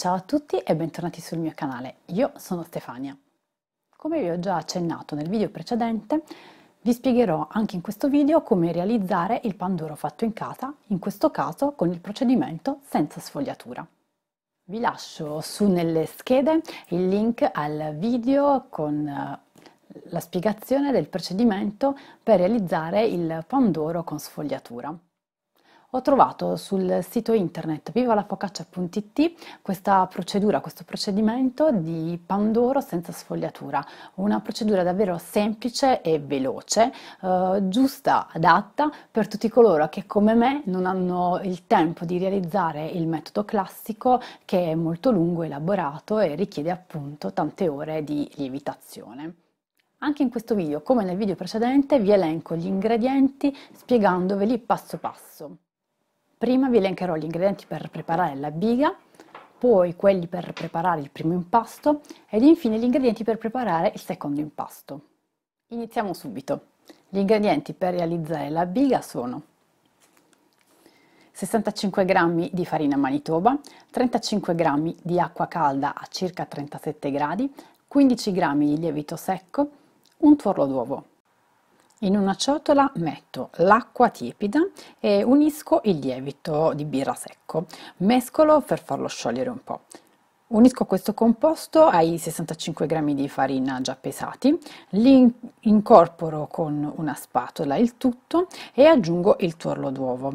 Ciao a tutti e bentornati sul mio canale, io sono Stefania. Come vi ho già accennato nel video precedente, vi spiegherò anche in questo video come realizzare il pandoro fatto in casa, in questo caso con il procedimento senza sfogliatura. Vi lascio su nelle schede il link al video con eh, la spiegazione del procedimento per realizzare il pandoro con sfogliatura. Ho trovato sul sito internet vivalafocaccia.it questa procedura, questo procedimento di pandoro senza sfogliatura, una procedura davvero semplice e veloce, eh, giusta, adatta per tutti coloro che come me non hanno il tempo di realizzare il metodo classico che è molto lungo, elaborato e richiede appunto tante ore di lievitazione. Anche in questo video, come nel video precedente, vi elenco gli ingredienti spiegandoveli passo passo. Prima vi elencherò gli ingredienti per preparare la biga, poi quelli per preparare il primo impasto ed infine gli ingredienti per preparare il secondo impasto. Iniziamo subito. Gli ingredienti per realizzare la biga sono 65 g di farina manitoba, 35 g di acqua calda a circa 37 gradi, 15 g di lievito secco, un tuorlo d'uovo. In una ciotola metto l'acqua tiepida e unisco il lievito di birra secco. Mescolo per farlo sciogliere un po'. Unisco questo composto ai 65 g di farina già pesati, li incorporo con una spatola il tutto e aggiungo il tuorlo d'uovo.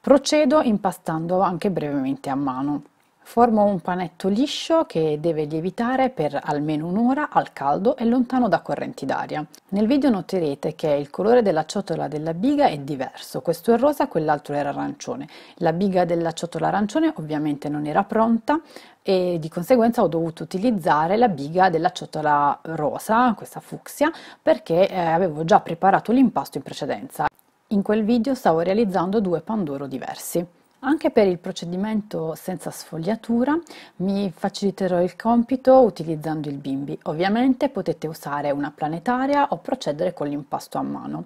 Procedo impastando anche brevemente a mano. Formo un panetto liscio che deve lievitare per almeno un'ora al caldo e lontano da correnti d'aria. Nel video noterete che il colore della ciotola della biga è diverso, questo è rosa, quell'altro era arancione. La biga della ciotola arancione ovviamente non era pronta e di conseguenza ho dovuto utilizzare la biga della ciotola rosa, questa fucsia, perché eh, avevo già preparato l'impasto in precedenza. In quel video stavo realizzando due pandoro diversi. Anche per il procedimento senza sfogliatura mi faciliterò il compito utilizzando il bimbi. Ovviamente potete usare una planetaria o procedere con l'impasto a mano.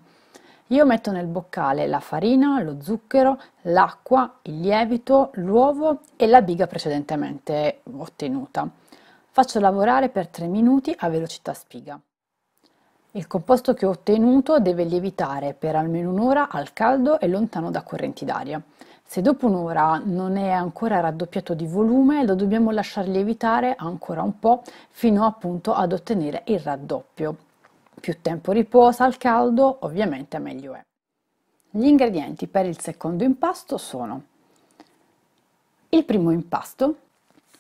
Io metto nel boccale la farina, lo zucchero, l'acqua, il lievito, l'uovo e la biga precedentemente ottenuta. Faccio lavorare per 3 minuti a velocità spiga. Il composto che ho ottenuto deve lievitare per almeno un'ora al caldo e lontano da correnti d'aria. Se dopo un'ora non è ancora raddoppiato di volume, lo dobbiamo lasciar lievitare ancora un po' fino appunto ad ottenere il raddoppio. Più tempo riposa al caldo, ovviamente meglio è. Gli ingredienti per il secondo impasto sono il primo impasto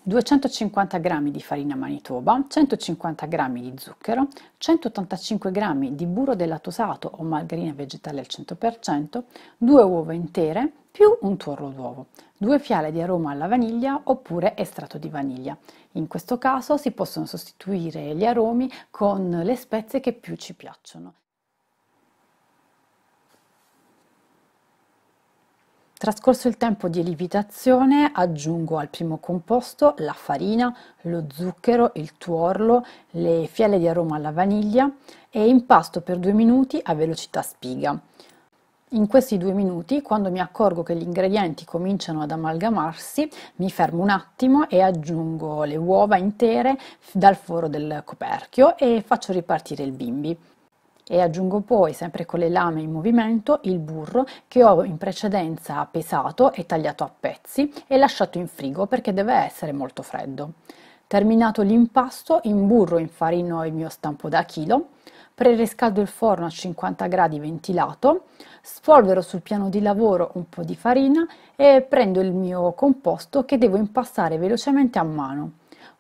250 g di farina manitoba, 150 g di zucchero, 185 g di burro dellatosato o margarina vegetale al 100%, 2 uova intere più un tuorlo d'uovo, 2 fiale di aroma alla vaniglia oppure estratto di vaniglia. In questo caso si possono sostituire gli aromi con le spezie che più ci piacciono. Trascorso il tempo di lievitazione aggiungo al primo composto la farina, lo zucchero, il tuorlo, le fiale di aroma alla vaniglia e impasto per due minuti a velocità spiga. In questi due minuti, quando mi accorgo che gli ingredienti cominciano ad amalgamarsi, mi fermo un attimo e aggiungo le uova intere dal foro del coperchio e faccio ripartire il bimbi e aggiungo poi sempre con le lame in movimento il burro che ho in precedenza pesato e tagliato a pezzi e lasciato in frigo perché deve essere molto freddo. Terminato l'impasto, in burro infarino il mio stampo da chilo, preriscaldo il forno a 50 gradi ventilato, spolvero sul piano di lavoro un po' di farina e prendo il mio composto che devo impastare velocemente a mano.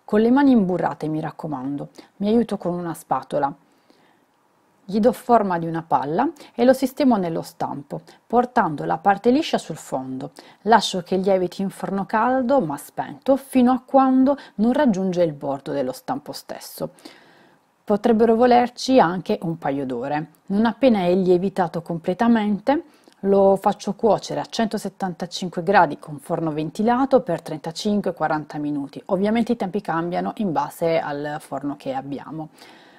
Con le mani imburrate mi raccomando, mi aiuto con una spatola gli do forma di una palla e lo sistemo nello stampo, portando la parte liscia sul fondo. Lascio che lieviti in forno caldo ma spento fino a quando non raggiunge il bordo dello stampo stesso. Potrebbero volerci anche un paio d'ore. Non appena è lievitato completamente, lo faccio cuocere a 175 gradi con forno ventilato per 35-40 minuti. Ovviamente i tempi cambiano in base al forno che abbiamo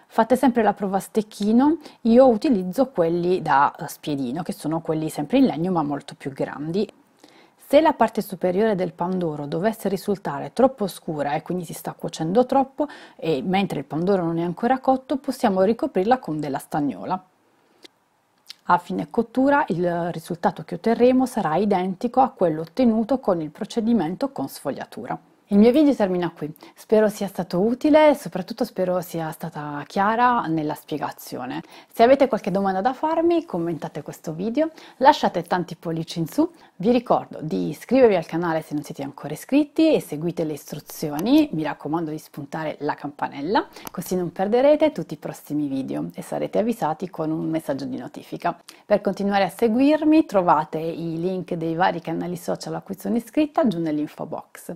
fate sempre la prova a stecchino, io utilizzo quelli da eh, spiedino, che sono quelli sempre in legno ma molto più grandi. Se la parte superiore del pandoro dovesse risultare troppo scura e quindi si sta cuocendo troppo e mentre il pandoro non è ancora cotto possiamo ricoprirla con della stagnola. A fine cottura il risultato che otterremo sarà identico a quello ottenuto con il procedimento con sfogliatura. Il mio video termina qui, spero sia stato utile e soprattutto spero sia stata chiara nella spiegazione. Se avete qualche domanda da farmi commentate questo video, lasciate tanti pollici in su, vi ricordo di iscrivervi al canale se non siete ancora iscritti e seguite le istruzioni, mi raccomando di spuntare la campanella così non perderete tutti i prossimi video e sarete avvisati con un messaggio di notifica. Per continuare a seguirmi trovate i link dei vari canali social a cui sono iscritta giù nell'info box.